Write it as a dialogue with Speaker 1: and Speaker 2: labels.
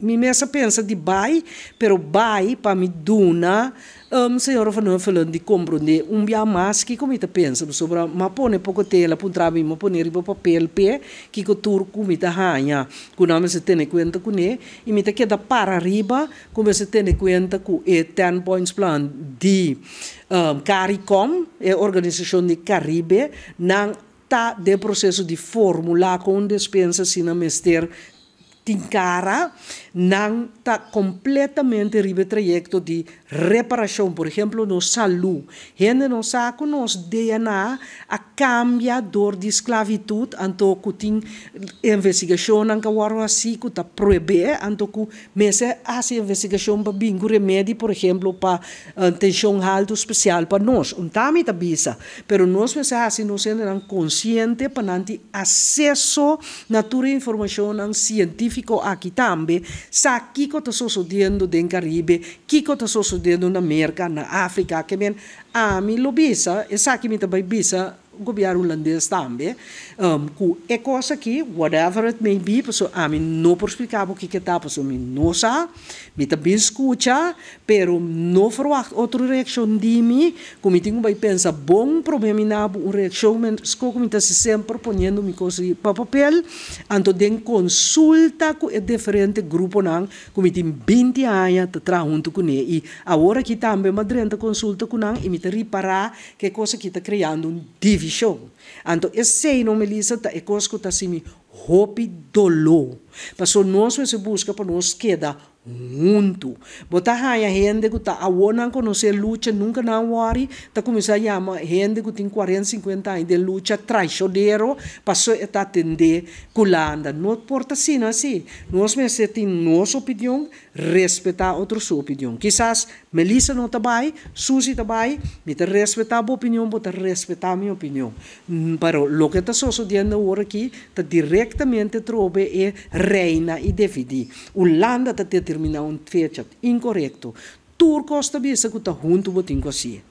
Speaker 1: Mi meça pensa di bai, pero bai pa mi duna, um, ehm, senhora Fanon falando de compreender um bia mais que comita pensa sobre ma pone pouco tela para entrar mesmo pone riba papel pé que que turco comita hanha que não se tenha conta com ne e mita queda para riba como se tenha conta com e 10 points plan de um, CARICOM, é organização de Caribe, não está de processo de formula com despensa sina mestre cara, não está completamente ribe trajeto de reparação, por exemplo, no saúde, Hende não saco nos DNA a cambia dor de esclavitude, anto que tem investigação anca waro assim que está proibir, anto que mesa as investigação para bingo remédio, por exemplo, para uh, tensão alto especial para nós. Um tami tá bisa, pero nós mesa assim nós não consciente para não ter acesso natura informação científica ficou aqui também, sabe o que está sucedendo no Caribe, o que está sucedendo na América, na África, que bem, a mim lo e sabe que me também bisa, governo holandês também, um, que é coisa que, whatever it may be, pessoa, a mim não por explicar o que que está, a mim não sabe, me também escuta, pero não verwacht outra reação de mim, como eu tenho que pensar, bom problema na uma reação, mas como eu estou sempre ponendo minhas coisa para papel, então tem consulta com diferente grupo, como eu tenho 20 anos, está junto com ele, e agora que também, madrenta consulta com ele, e me reparar que coisa que está criando um divisão show. Anto essay no melisa ta ekosko ta simi roupi dolou. passou nosso se busca para nós queda junto. Bota raia gente que tá, a awona conhecer luta nunca na wari, tá começar a chamar gente que tem 40, 50 anos de luta traiçoeiro, passou a é tá atender culanda. Não importa assim, assim. Nós mesmos tem nossa opinião, respeitar sua opinião. Quizás Melissa não está bem, Suzy está bem, me tá respeitar a opinião, bota respeitar a minha opinião. Mas hum, lo que tá sucedendo agora aqui, está direto diretamente trobe e reina e dividi. Holanda te determina un fechat incorrecto. Turcos te bisa kuta huntu botingo si.